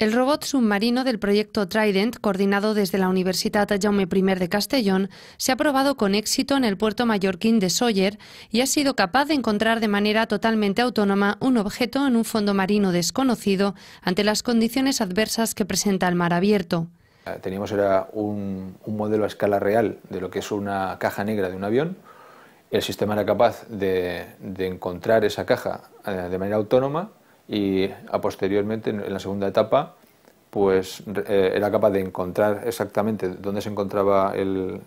El robot submarino del proyecto Trident, coordinado desde la Universidad Jaume I de Castellón, se ha probado con éxito en el puerto mallorquín de Sóller y ha sido capaz de encontrar de manera totalmente autónoma un objeto en un fondo marino desconocido ante las condiciones adversas que presenta el mar abierto. Ah, teníamos era un, modelo a escala real de lo que es una caja negra de un avión. El sistema era capaz de encontrar esa caja eh, de manera autónoma y a posteriormente en la segunda etapa pues eh, era capaz de encontrar exactamente dónde se encontraba eh,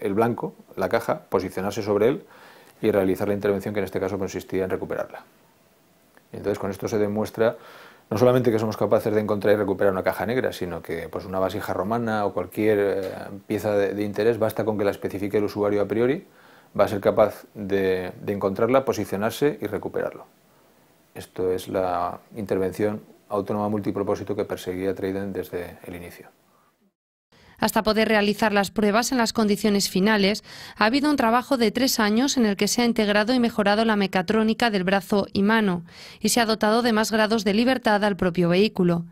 el, blanco, la caja, posicionarse sobre él y realizar la intervención que en este caso consistía en recuperarla. Entonces con esto se demuestra no solamente que somos capaces de encontrar y recuperar una caja negra, sino que pues, una vasija romana o cualquier eh, pieza de, interés basta con que la especifique el usuario a priori, va a ser capaz de encontrarla, posicionarse y recuperarlo. Esto es la intervención autónoma multipropósito que perseguía Trident desde el inicio. Hasta poder realizar las pruebas en las condiciones finales, ha habido un trabajo de tres años en el que se ha integrado y mejorado la mecatrónica del brazo y mano y se ha dotado de más grados de libertad al propio vehículo.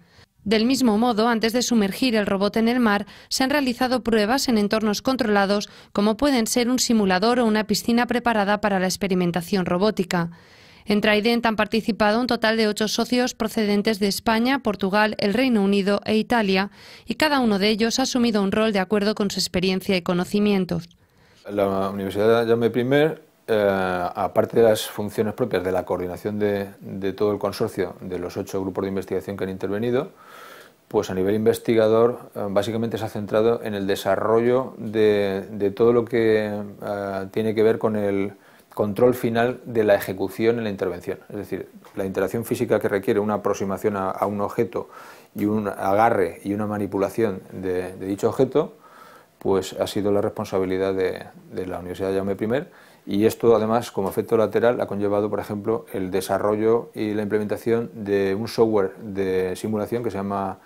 Del mismo modo, antes de sumergir el robot en el mar, se han realizado pruebas en entornos controlados como pueden ser un simulador o una piscina preparada para la experimentación robótica. En Traident han participado un total de ocho socios procedentes de España, Portugal, el Reino Unido e Italia, y cada uno de ellos ha asumido un rol de acuerdo con su experiencia y conocimientos. La Universidad Jaume I, eh, aparte de las funciones propias de la coordinación de, todo el consorcio de los ocho grupos de investigación que han intervenido, pues a nivel investigador eh, básicamente se ha centrado en el desarrollo de, todo lo que eh, tiene que ver con el, control final de la ejecución en la intervención. Es decir, la interacción física que requiere una aproximación a, un objeto y un agarre y una manipulación de, dicho objeto, pues ha sido la responsabilidad de, la Universidad de Jaume I y esto además como efecto lateral ha conllevado, por ejemplo, el desarrollo y la implementación de un software de simulación que se llama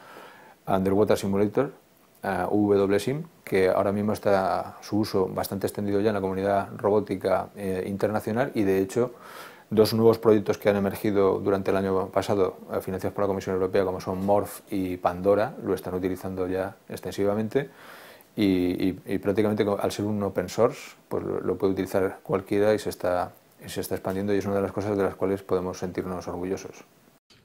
Underwater Simulator, W WSIM, que ahora mismo está su uso bastante extendido ya en la comunidad robótica eh, internacional y de hecho dos nuevos proyectos que han emergido durante el año pasado eh, financiados por la Comisión Europea como son Morph y Pandora lo están utilizando ya extensivamente y, prácticamente al ser un open source pues lo, puede utilizar cualquiera y se está expandiendo y es una de las cosas de las cuales podemos sentirnos orgullosos.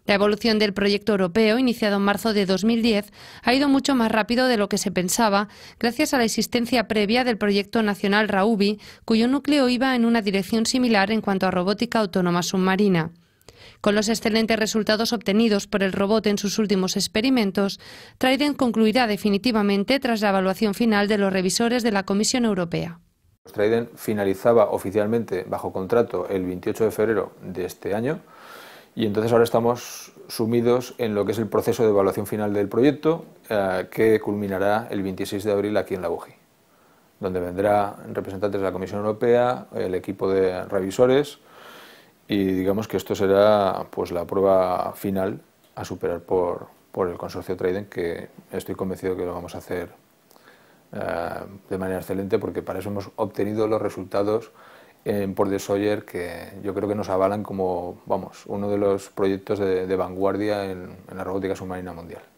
La evolución del proyecto europeo, iniciado en marzo de 2010, ha ido mucho más rápido de lo que se pensaba, gracias a la existencia previa del proyecto nacional RAUBI, cuyo núcleo iba en una dirección similar en cuanto a robótica autónoma submarina. Con los excelentes resultados obtenidos por el robot en sus últimos experimentos, Trident concluirá definitivamente tras la evaluación final de los revisores de la Comisión Europea. Trident finalizaba oficialmente bajo contrato el 28 de febrero de este año. Y entonces ahora estamos sumidos en lo que es el proceso de evaluación final del proyecto, eh, que culminará el 26 de abril aquí en la UGI, donde vendrá representantes de la Comisión Europea, el equipo de revisores, y digamos que esto será pues la prueba final a superar por, el consorcio Trident, que estoy convencido que lo vamos a hacer eh, de manera excelente, porque para eso hemos obtenido los resultados en Port de Sawyer que yo creo que nos avalan como, vamos, uno de los proyectos de, vanguardia en la robótica submarina mundial.